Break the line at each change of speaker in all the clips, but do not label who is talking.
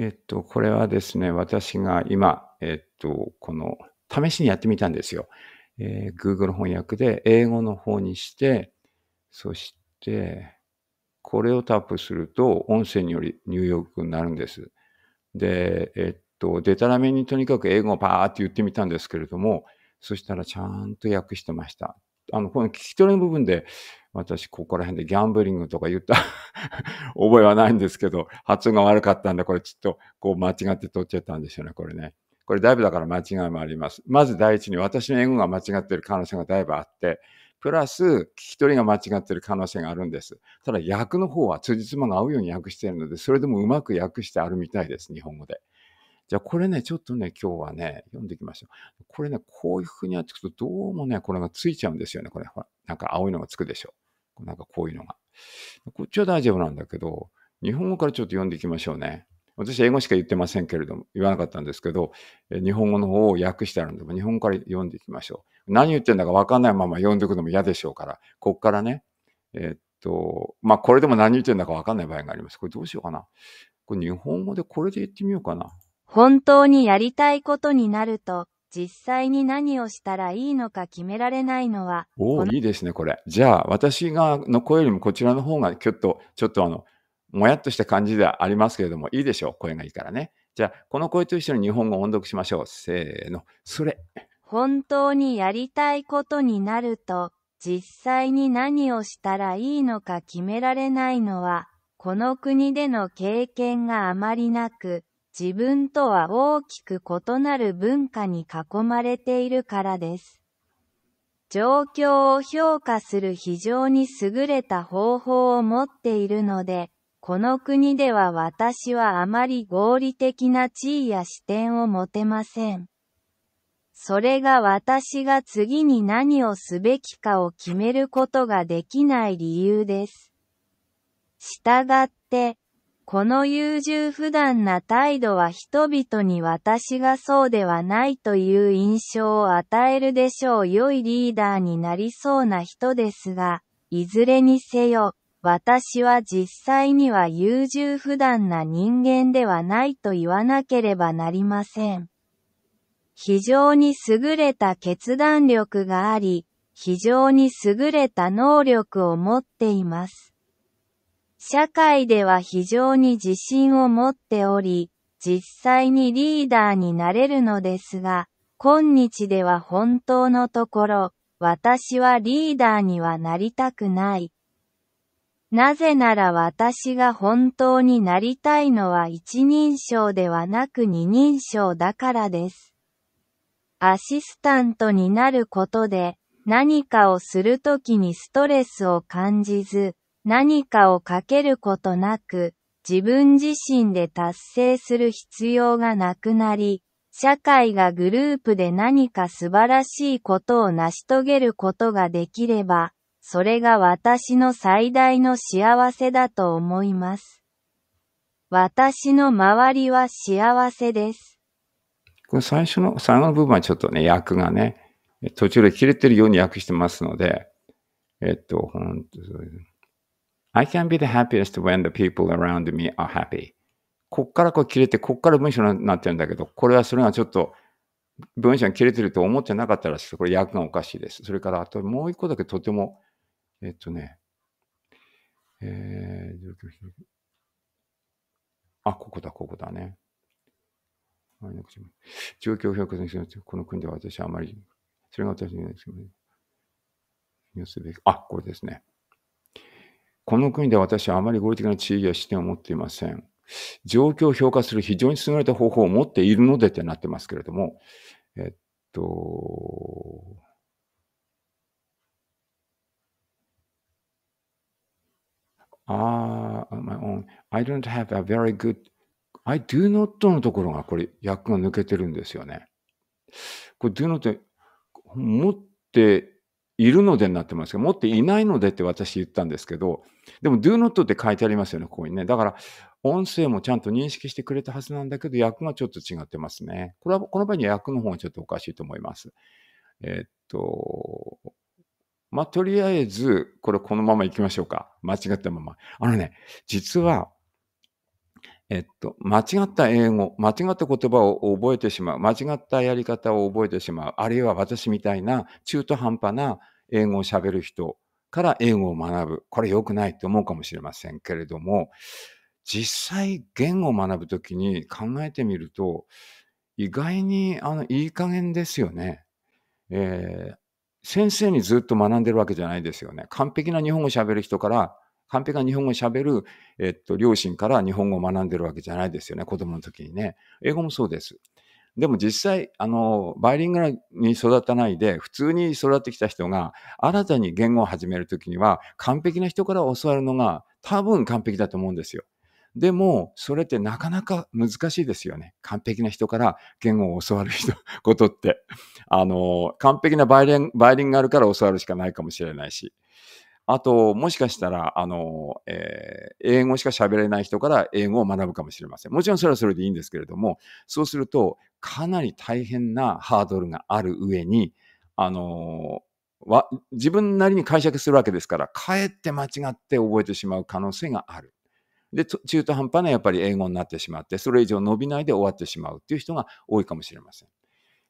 えっと、これはですね、私が今、えっと、この、試しにやってみたんですよ。えー、Google 翻訳で英語の方にして、そして、これをタップすると、音声により入力になるんです。で、えっと、でたらめにとにかく英語をパーって言ってみたんですけれども、そしたらちゃんと訳してました。あの、この聞き取りの部分で、私、ここら辺でギャンブリングとか言った 覚えはないんですけど、発音が悪かったんで、これちょっと、こう間違って取っちゃったんですよね、これね。これだいぶだから間違いもあります。まず第一に、私の英語が間違ってる可能性がだいぶあって、プラス、聞き取りが間違ってる可能性があるんです。ただ、訳の方は、辻褄が合うように訳しているので、それでもうまく訳してあるみたいです、日本語で。じゃあ、これね、ちょっとね、今日はね、読んできましょう。これね、こういうふうにやっていくと、どうもね、これがついちゃうんですよね。これ、ほら、なんか青いのがつくでしょう。なんかこういうのが。こっちは大丈夫なんだけど、日本語からちょっと読んでいきましょうね。私、英語しか言ってませんけれども、言わなかったんですけど、日本語の方を訳してあるのでも、日本語から読んでいきましょう。何言ってんだか分かんないまま読んでいくのも嫌でしょうから、こっからね、えー、っと、まあ、これでも何言ってんだか分かんない場合があります。これどうしようかな。これ日本語でこれで言ってみようかな。
本当にやりたいことになると実際に何をしたらいいのか決められないのは。
おお、いいですね、これ。じゃあ、私がの声よりもこちらの方が、ちょっと、ちょっとあの、もやっとした感じではありますけれども、いいでしょう、声がいいからね。じゃあ、この声と一緒に日本語を音読しましょう。せーの、それ。
本当にやりたいことになると、実際に何をしたらいいのか決められないのは、この国での経験があまりなく、自分とは大きく異なる文化に囲まれているからです。状況を評価する非常に優れた方法を持っているので、この国では私はあまり合理的な地位や視点を持てません。それが私が次に何をすべきかを決めることができない理由です。したがって、この優柔不断な態度は人々に私がそうではないという印象を与えるでしょう良いリーダーになりそうな人ですが、いずれにせよ、私は実際には優柔不断な人間ではないと言わなければなりません。非常に優れた決断力があり、非常に優れた能力を持っています。社会では非常に自信を持っており、実際にリーダーになれるのですが、今日では本当のところ、私はリーダーにはなりたくない。なぜなら私が本当になりたいのは一人称ではなく二人称だからです。アシスタントになることで何かをするときにストレスを感じず、何かをかけることなく、自分自身で達成する必要がなくなり、社会がグループで何か素晴らしいことを成し遂げることができれば、それが私の最大の幸せだと思います。私の周りは幸せです。
これ最初の、最後の部分はちょっとね、訳がね、途中で切れてるように訳してますので、えっと、本当 I can be the happiest when the people around me are happy. こっからこう切れて、こっから文章になってるんだけど、これはそれがちょっと文章が切れてると思ってなかったらしくて、これ訳がおかしいです。それから、あともう一個だけとても、えっとね、えー、あ、ここだ、ここだね。状況評価にこの国では私はあまり、それが私にですよね。あ、これですね。この国で私はあまり合理的な地位や視点を持っていません。状況を評価する非常に優れた方法を持っているのでってなってますけれども、えっと、ああ、I don't have a very good, I do not のところがこれ、役が抜けてるんですよね。これ、do not 持っているのでになってますけど、持っていないのでって私言ったんですけど、でも do not って書いてありますよね、ここにね。だから、音声もちゃんと認識してくれたはずなんだけど、訳がちょっと違ってますね。これは、この場合には訳の方がちょっとおかしいと思います。えー、っと、まあ、とりあえず、これこのまま行きましょうか。間違ったまま。あのね、実は、えっと、間違った英語、間違った言葉を覚えてしまう、間違ったやり方を覚えてしまう、あるいは私みたいな中途半端な英語を喋る人から英語を学ぶ。これ良くないと思うかもしれませんけれども、実際言語を学ぶときに考えてみると、意外にあのいい加減ですよね。えー、先生にずっと学んでるわけじゃないですよね。完璧な日本語喋る人から完璧な日本語を喋る、えっと、両親から日本語を学んでるわけじゃないですよね、子供の時にね。英語もそうです。でも実際、あの、バイリンガルに育たないで、普通に育ってきた人が、新たに言語を始めるときには、完璧な人から教わるのが、多分完璧だと思うんですよ。でも、それってなかなか難しいですよね。完璧な人から言語を教わる人、ことって。あの、完璧なバイリンガルから教わるしかないかもしれないし。あと、もしかしたら、あの、えー、英語しか喋れない人から英語を学ぶかもしれません。もちろんそれはそれでいいんですけれども、そうすると、かなり大変なハードルがある上に、あのは、自分なりに解釈するわけですから、かえって間違って覚えてしまう可能性がある。で、中途半端なやっぱり英語になってしまって、それ以上伸びないで終わってしまうっていう人が多いかもしれません。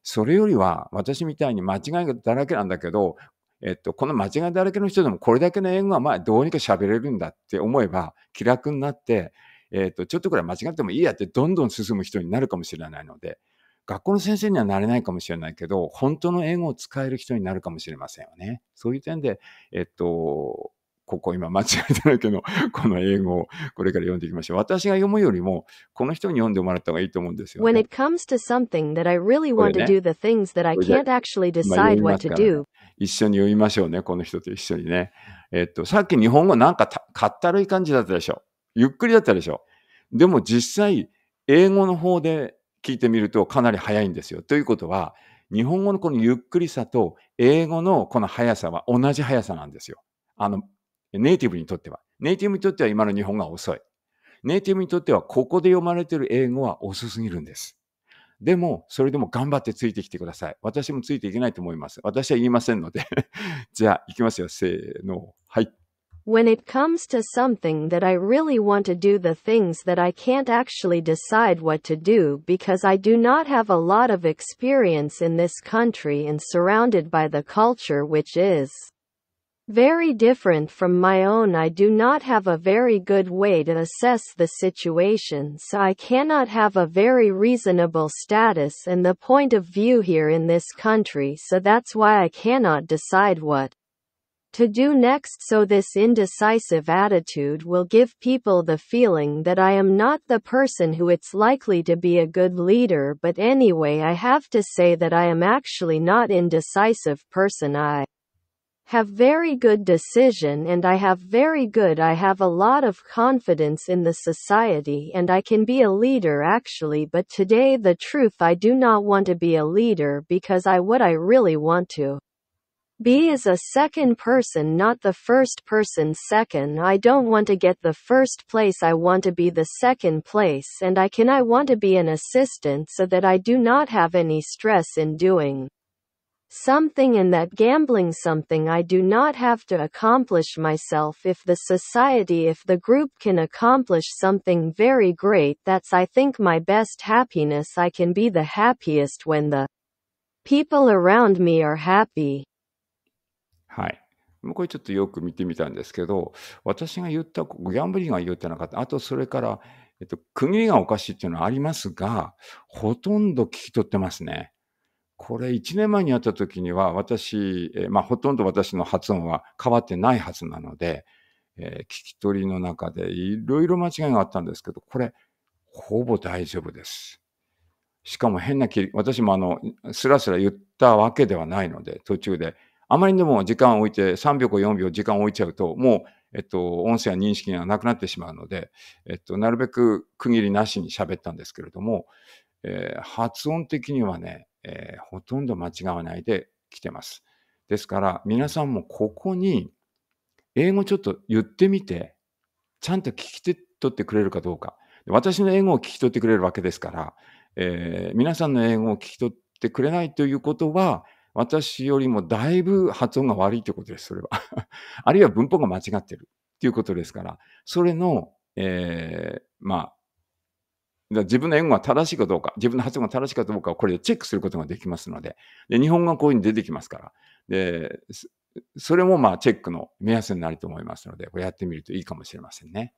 それよりは、私みたいに間違いだらけなんだけど、えっと、この間違いだらけの人でもこれだけの英語はまあどうにか喋れるんだって思えば気楽になって、えっと、ちょっとくらい間違ってもいいやってどんどん進む人になるかもしれないので、学校の先生にはなれないかもしれないけど、本当の英語を使える人になるかもしれませんよね。そういう点で、えっと、ここ今間違えだらけの この英語をこれから読んでいきましょう。私が読むよりも、この人に読んでもらった方がいいと思うんですよ、
ね。When it comes to something that I really want to do the things that I can't actually decide what to do,
一緒に読みましょうね、この人と一緒にね。えっと、さっき日本語なんかかったるい感じだったでしょ。ゆっくりだったでしょ。でも実際、英語の方で聞いてみるとかなり早いんですよ。ということは、日本語のこのゆっくりさと英語のこの速さは同じ速さなんですよ。あの、ネイティブにとっては。ネイティブにとっては今の日本が遅い。ネイティブにとってはここで読まれている英語は遅すぎるんです。でも、それでも頑張ってついてきてください。私もついていけないと思います。私は言いませんのでじゃあ、いきますよ。せーの。はい。
When it comes to something that I really want to do, the things that I can't actually decide what to do because I do not have a lot of experience in this country and surrounded by the culture which is. Very different from my own I do not have a very good way to assess the situation so I cannot have a very reasonable status and the point of view here in this country so that's why I cannot decide what to do next so this indecisive attitude will give people the feeling that I am not the person who it's likely to be a good leader but anyway I have to say that I am actually not indecisive person I have very good decision and I have very good I have a lot of confidence in the society and I can be a leader actually but today the truth I do not want to be a leader because I what I really want to be is a second person not the first person second I don't want to get the first place I want to be the second place and I can I want to be an assistant so that I do not have any stress in doing something and that gambling something I do not have to accomplish myself if the society if the group can accomplish something very great that's I think my best happiness I can be the happiest when the people around me are happy
はい。これちょっとよく見てみたんですけど、私が言った、ギャンブリングは言ってなかった。あと、それから、えっと、国がおかしいっていうのはありますが、ほとんど聞き取ってますね。これ1年前に会った時には私、えー、まあほとんど私の発音は変わってないはずなので、えー、聞き取りの中でいろいろ間違いがあったんですけど、これほぼ大丈夫です。しかも変な切り、私もあの、スラスラ言ったわけではないので、途中で、あまりにも時間を置いて、3秒か4秒時間を置いちゃうと、もう、えっと、音声や認識がなくなってしまうので、えっと、なるべく区切りなしに喋ったんですけれども、えー、発音的にはね、えー、ほとんど間違わないで来てます。ですから、皆さんもここに、英語ちょっと言ってみて、ちゃんと聞き取ってくれるかどうか。私の英語を聞き取ってくれるわけですから、えー、皆さんの英語を聞き取ってくれないということは、私よりもだいぶ発音が悪いということです、それは。あるいは文法が間違ってるっていうことですから、それの、えー、まあ、自分の英語が正しいかどうか、自分の発音が正しいかどうかをこれでチェックすることができますので、で日本語がこういうふうに出てきますから、でそれもまあチェックの目安になると思いますので、これやってみるといいかもしれませんね。